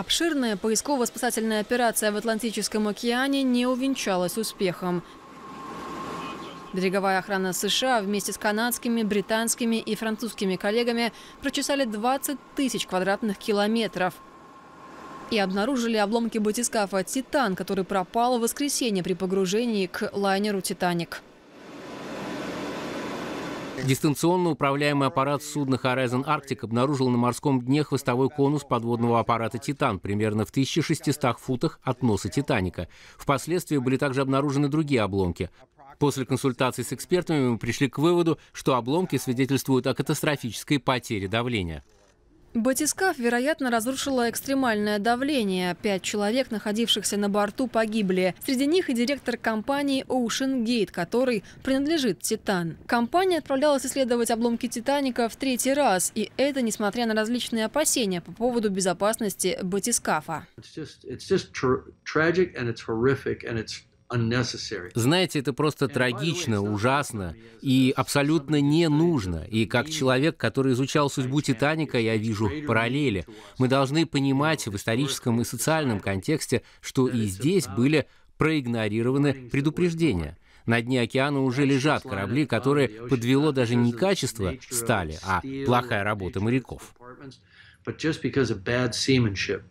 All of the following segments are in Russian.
Обширная поисково-спасательная операция в Атлантическом океане не увенчалась успехом. Береговая охрана США вместе с канадскими, британскими и французскими коллегами прочесали 20 тысяч квадратных километров и обнаружили обломки батискафа «Титан», который пропал в воскресенье при погружении к лайнеру «Титаник». Дистанционно управляемый аппарат судна Horizon Arctic обнаружил на морском дне хвостовой конус подводного аппарата «Титан» примерно в 1600 футах от носа «Титаника». Впоследствии были также обнаружены другие обломки. После консультаций с экспертами мы пришли к выводу, что обломки свидетельствуют о катастрофической потере давления. Батискаф, вероятно, разрушило экстремальное давление. Пять человек, находившихся на борту, погибли. Среди них и директор компании Ocean Gate, который принадлежит «Титан». Компания отправлялась исследовать обломки «Титаника» в третий раз, и это несмотря на различные опасения по поводу безопасности батискафа. It's just, it's just знаете, это просто трагично, ужасно и абсолютно не нужно. И как человек, который изучал судьбу «Титаника», я вижу параллели. Мы должны понимать в историческом и социальном контексте, что и здесь были проигнорированы предупреждения. На дне океана уже лежат корабли, которые подвело даже не качество стали, а плохая работа моряков. But just because of bad seamanship.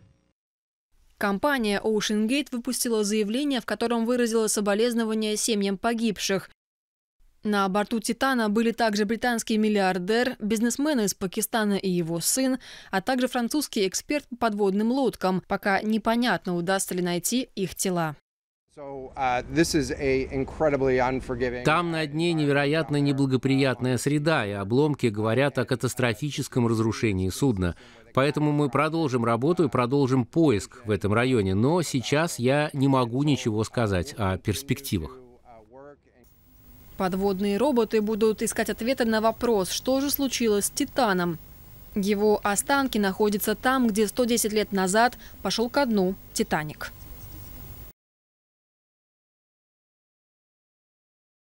Компания Ocean Gate выпустила заявление, в котором выразила соболезнования семьям погибших. На борту «Титана» были также британский миллиардер, бизнесмены из Пакистана и его сын, а также французский эксперт по подводным лодкам, пока непонятно, удастся ли найти их тела. Uh, Там на дне uh, невероятно uh, неблагоприятная среда, и обломки говорят о катастрофическом разрушении судна. Поэтому мы продолжим работу и продолжим поиск в этом районе. Но сейчас я не могу ничего сказать о перспективах. Подводные роботы будут искать ответы на вопрос, что же случилось с Титаном. Его останки находятся там, где 110 лет назад пошел ко дну Титаник.